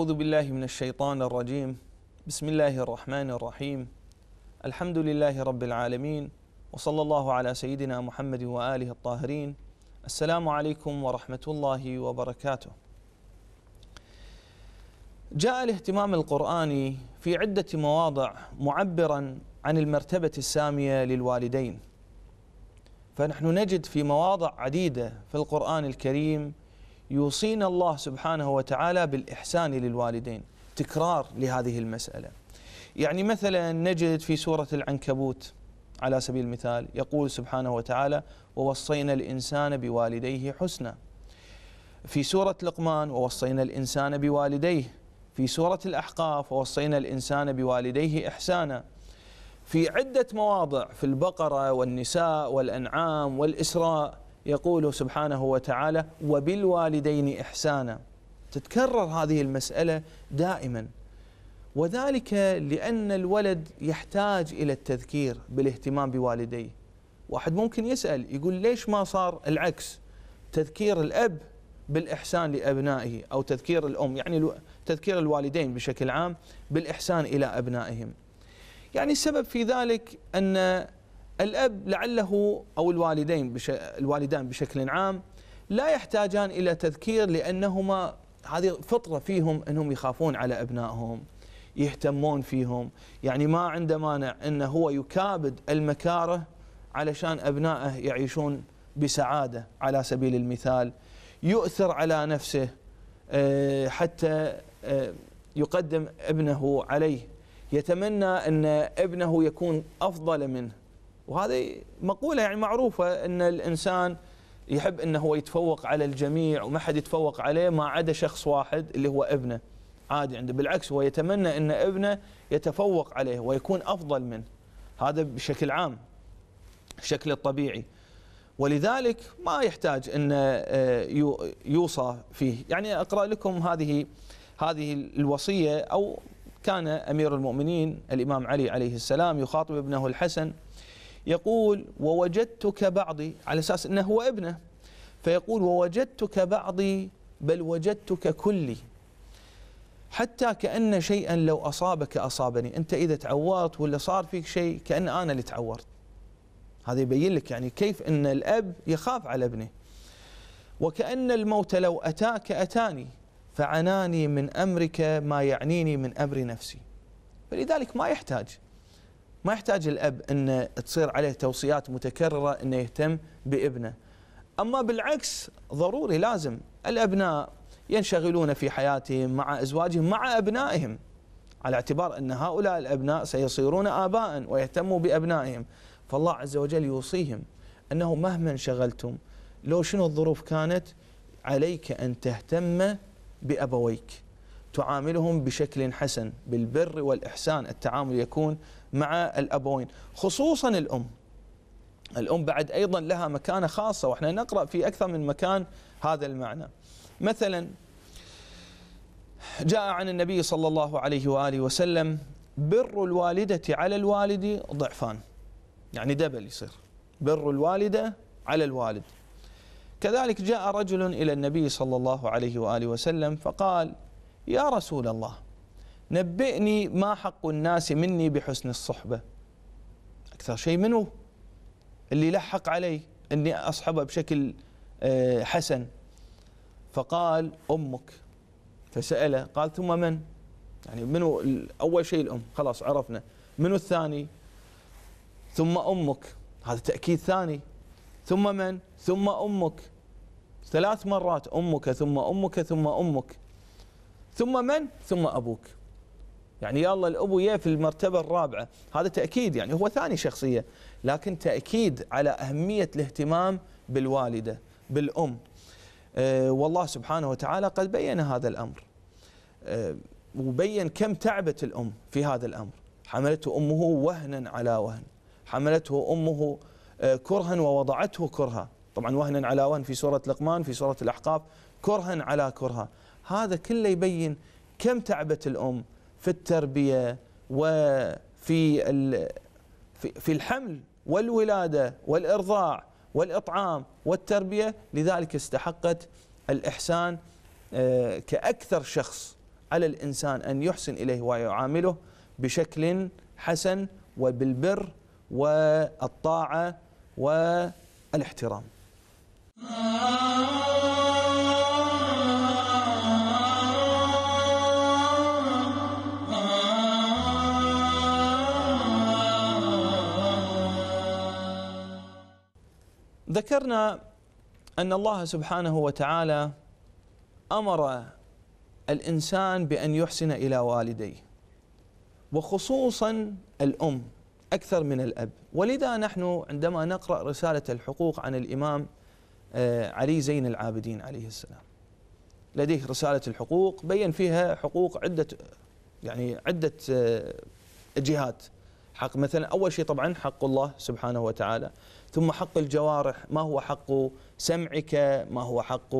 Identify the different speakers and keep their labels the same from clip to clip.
Speaker 1: أعوذ بالله من الشيطان الرجيم بسم الله الرحمن الرحيم الحمد لله رب العالمين وصلى الله على سيدنا محمد وآله الطاهرين السلام عليكم ورحمة الله وبركاته جاء الاهتمام القرآني في عدة مواضع معبرا عن المرتبة السامية للوالدين فنحن نجد في مواضع عديدة في القرآن الكريم يوصينا الله سبحانه وتعالى بالإحسان للوالدين تكرار لهذه المسألة يعني مثلا نجد في سورة العنكبوت على سبيل المثال يقول سبحانه وتعالى ووصينا الإنسان بوالديه حسنا في سورة لقمان ووصينا الإنسان بوالديه في سورة الأحقاف ووصينا الإنسان بوالديه إحسانا في عدة مواضع في البقرة والنساء والأنعام والإسراء يقول سبحانه وتعالى وبالوالدين إحسانا تتكرر هذه المسألة دائما وذلك لأن الولد يحتاج إلى التذكير بالاهتمام بوالديه واحد ممكن يسأل يقول ليش ما صار العكس تذكير الأب بالإحسان لأبنائه أو تذكير الأم يعني تذكير الوالدين بشكل عام بالإحسان إلى أبنائهم يعني السبب في ذلك أن الأب لعله أو الوالدين بش الوالدان بشكل عام لا يحتاجان إلى تذكير لأنهما هذه فطرة فيهم أنهم يخافون على أبنائهم يهتمون فيهم يعني ما عنده مانع أنه هو يكابد المكاره علشان أبنائه يعيشون بسعادة على سبيل المثال يؤثر على نفسه آه، حتى آه، يقدم ابنه عليه يتمنى أن ابنه يكون أفضل منه وهذه مقوله يعني معروفه ان الانسان يحب انه هو يتفوق على الجميع وما حد يتفوق عليه ما عدا شخص واحد اللي هو ابنه عادي عنده بالعكس هو يتمنى ان ابنه يتفوق عليه ويكون افضل منه هذا بشكل عام الشكل الطبيعي ولذلك ما يحتاج ان آه، يوصى فيه يعني اقرا لكم هذه هذه الوصيه او كان امير المؤمنين الامام علي عليه السلام يخاطب ابنه الحسن يقول ووجدتك بعضي على أساس أنه هو ابنه فيقول ووجدتك بعضي بل وجدتك كلي حتى كأن شيئا لو أصابك أصابني أنت إذا تعورت ولا صار فيك شيء كأن أنا اللي تعورت هذا يبين لك يعني كيف أن الأب يخاف على ابنه وكأن الموت لو أتاك أتاني فعناني من أمرك ما يعنيني من أمر نفسي فلذلك ما يحتاج ما يحتاج الاب ان تصير عليه توصيات متكرره انه يهتم بابنه. اما بالعكس ضروري لازم الابناء ينشغلون في حياتهم مع ازواجهم مع ابنائهم على اعتبار ان هؤلاء الابناء سيصيرون اباء ويهتموا بابنائهم فالله عز وجل يوصيهم انه مهما انشغلتم لو شنو الظروف كانت عليك ان تهتم بابويك تعاملهم بشكل حسن بالبر والاحسان التعامل يكون مع الابوين خصوصا الام الام بعد ايضا لها مكانه خاصه واحنا نقرا في اكثر من مكان هذا المعنى مثلا جاء عن النبي صلى الله عليه واله وسلم بر الوالده على الوالد ضعفان يعني دبل يصير بر الوالده على الوالد كذلك جاء رجل الى النبي صلى الله عليه واله وسلم فقال يا رسول الله نبئني ما حق الناس مني بحسن الصحبة أكثر شيء منه اللي لحق علي أني أصحبه بشكل آه، حسن فقال أمك فسأله قال ثم من يعني منو أول شيء الأم خلاص عرفنا منو الثاني ثم أمك هذا تأكيد ثاني ثم من ثم أمك ثلاث مرات أمك ثم أمك ثم أمك ثم من ثم أبوك يعني يا الله الابو يا في المرتبه الرابعه هذا تاكيد يعني هو ثاني شخصيه لكن تاكيد على اهميه الاهتمام بالوالده بالام أه والله سبحانه وتعالى قد بين هذا الامر أه وبين كم تعبت الام في هذا الامر حملته امه وهنا على وهن حملته امه آه، كرها ووضعته كرها طبعا وهنا على وهن في سوره لقمان في سوره الاحقاف كرها على كرها هذا كله يبين كم تعبت الام في التربيه وفي في الحمل والولاده والارضاع والاطعام والتربيه لذلك استحقت الاحسان آه، كاكثر شخص على الانسان ان يحسن اليه ويعامله بشكل حسن وبالبر والطاعه والاحترام. ذكرنا ان الله سبحانه وتعالى امر الانسان بان يحسن الى والديه وخصوصا الام اكثر من الاب ولذا نحن عندما نقرا رساله الحقوق عن الامام آه، علي زين العابدين عليه السلام لديه رساله الحقوق بين فيها حقوق عده يعني عده آه، جهات حق مثلا اول شيء طبعا حق الله سبحانه وتعالى ثم حق الجوارح ما هو حق سمعك ما هو حق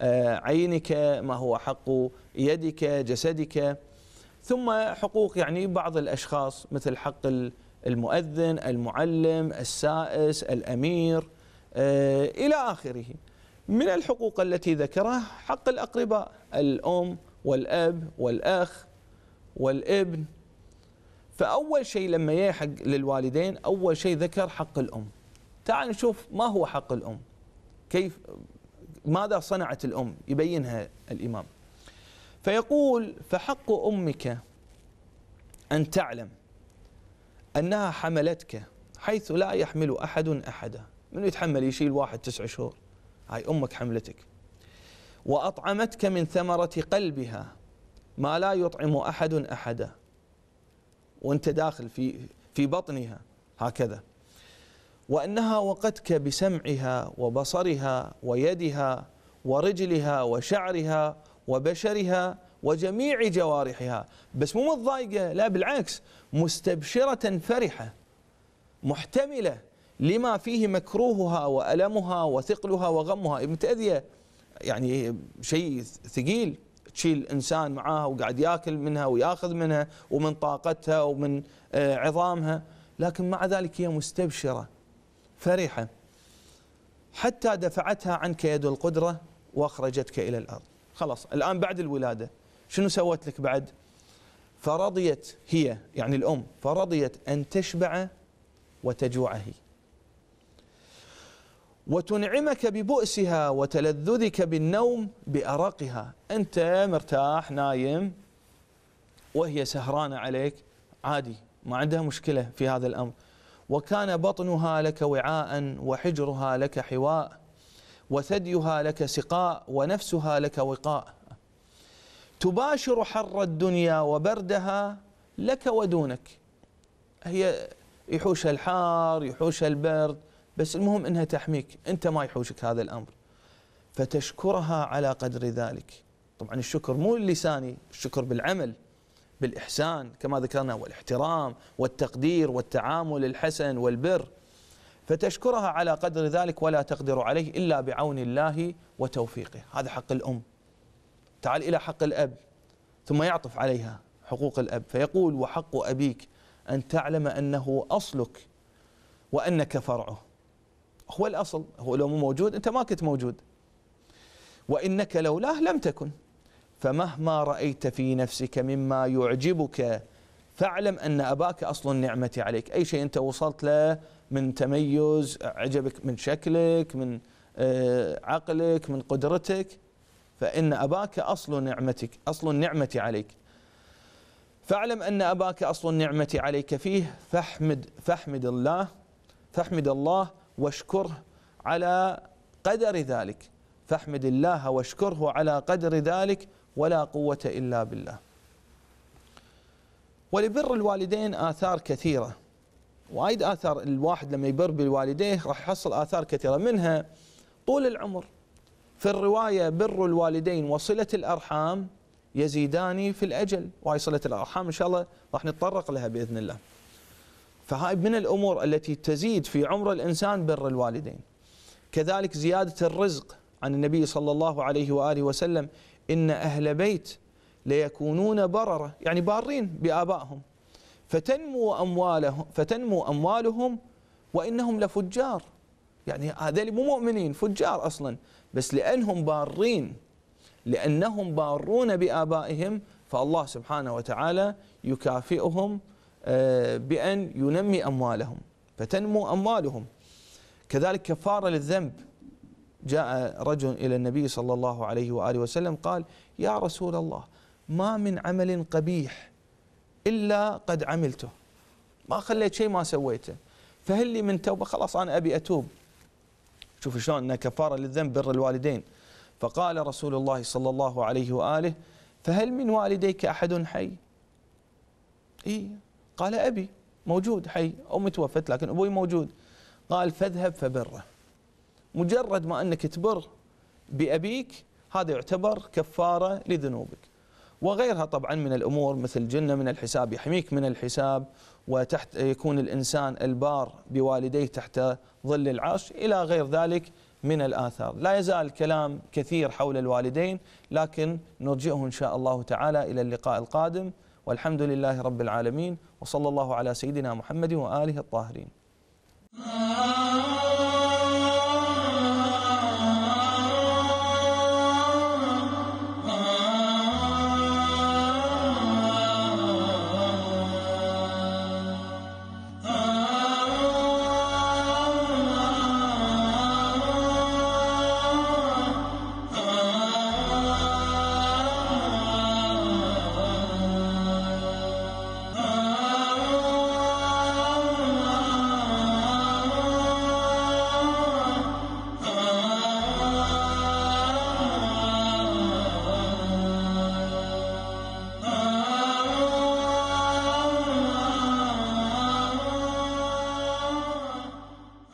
Speaker 1: آه، عينك ما هو حق يدك جسدك ثم حقوق يعني بعض الأشخاص مثل حق المؤذن المعلم السائس الأمير آه، إلى آخره من الحقوق التي ذكرها حق الأقرباء الأم والأب والأخ والابن فأول شيء لما يحق للوالدين أول شيء ذكر حق الأم تعال نشوف ما هو حق الأم كيف ماذا صنعت الأم يبينها الإمام فيقول فحق أمك أن تعلم أنها حملتك حيث لا يحمل أحد أحدا من يتحمل يشيل واحد تسع شهور هاي أمك حملتك وأطعمتك من ثمرة قلبها ما لا يطعم أحد أحدا وأنت داخل في في بطنها هكذا وأنها وقتك بسمعها وبصرها ويدها ورجلها وشعرها وبشرها وجميع جوارحها بس مو متضايقة لا بالعكس مستبشرة فرحة محتملة لما فيه مكروهها وألمها وثقلها وغمها ابن تأذية يعني شيء ثقيل تشيل إنسان معاها وقاعد ياكل منها وياخذ منها ومن طاقتها ومن آه، عظامها لكن مع ذلك هي مستبشره فرحة حتى دفعتها عنك يد القدرة وأخرجتك إلى الأرض خلاص الآن بعد الولادة شنو سوت لك بعد فرضيت هي يعني الأم فرضيت أن تشبع وتجوع هي وتنعمك ببؤسها وتلذذك بالنوم بأرقها أنت مرتاح نايم وهي سهرانة عليك عادي ما عندها مشكلة في هذا الأمر وكان بطنها لك وعاء وحجرها لك حواء وثديها لك سقاء ونفسها لك وقاء تباشر حر الدنيا وبردها لك ودونك هي يحوشها الحار يحوشها البرد بس المهم انها تحميك انت ما يحوشك هذا الامر فتشكرها على قدر ذلك طبعا الشكر مو اللساني الشكر بالعمل بالإحسان كما ذكرنا والاحترام والتقدير والتعامل الحسن والبر فتشكرها على قدر ذلك ولا تقدر عليه إلا بعون الله وتوفيقه هذا حق الأم تعال إلى حق الأب ثم يعطف عليها حقوق الأب فيقول وحق أبيك أن تعلم أنه أصلك وأنك فرعه هو الأصل هو لو مو موجود أنت ما كنت موجود وإنك لولاه لم تكن فمهما رأيت في نفسك مما يعجبك فاعلم أن أباك أصل النعمة عليك أي شيء أنت وصلت له من تميز عجبك من شكلك من آه، عقلك من قدرتك فإن أباك أصل نعمتك أصل النعمة عليك فاعلم أن أباك أصل النعمة عليك فيه فاحمد فاحمد الله فاحمد الله واشكره على قدر ذلك فاحمد الله واشكره على قدر ذلك ولا قوة إلا بالله ولبر الوالدين آثار كثيرة وايد آثار الواحد لما يبر بالوالديه راح يحصل آثار كثيرة منها طول العمر في الرواية بر الوالدين وصلة الأرحام يزيدان في الأجل وهي صلة الأرحام إن شاء الله راح نتطرق لها بإذن الله فهاي من الأمور التي تزيد في عمر الإنسان بر الوالدين كذلك زيادة الرزق عن النبي صلى الله عليه وآله وسلم إن أهل بيت ليكونون بررة يعني بارين بآبائهم فتنمو أموالهم فتنمو أموالهم وإنهم لفجار يعني هذول مو مؤمنين فجار أصلا بس لأنهم بارين لأنهم بارون بآبائهم فالله سبحانه وتعالى يكافئهم آه، بأن ينمي أموالهم فتنمو أموالهم كذلك كفارة للذنب جاء رجل إلى النبي صلى الله عليه وآله وسلم قال يا رسول الله ما من عمل قبيح إلا قد عملته ما خليت شيء ما سويته فهل لي من توبة خلاص أنا أبي أتوب شوف شلون أنها كفارة للذنب بر الوالدين فقال رسول الله صلى الله عليه وآله فهل من والديك أحد حي إيه قال أبي موجود حي أمي توفت لكن أبوي موجود قال فاذهب فبره مجرد ما أنك تبر بأبيك هذا يعتبر كفارة لذنوبك وغيرها طبعا من الأمور مثل جنة من الحساب يحميك من الحساب وتحت يكون الإنسان البار بوالديه تحت ظل العرش إلى غير ذلك من الآثار لا يزال كلام كثير حول الوالدين لكن نرجئه إن شاء الله تعالى إلى اللقاء القادم والحمد لله رب العالمين وصلى الله على سيدنا محمد وآله الطاهرين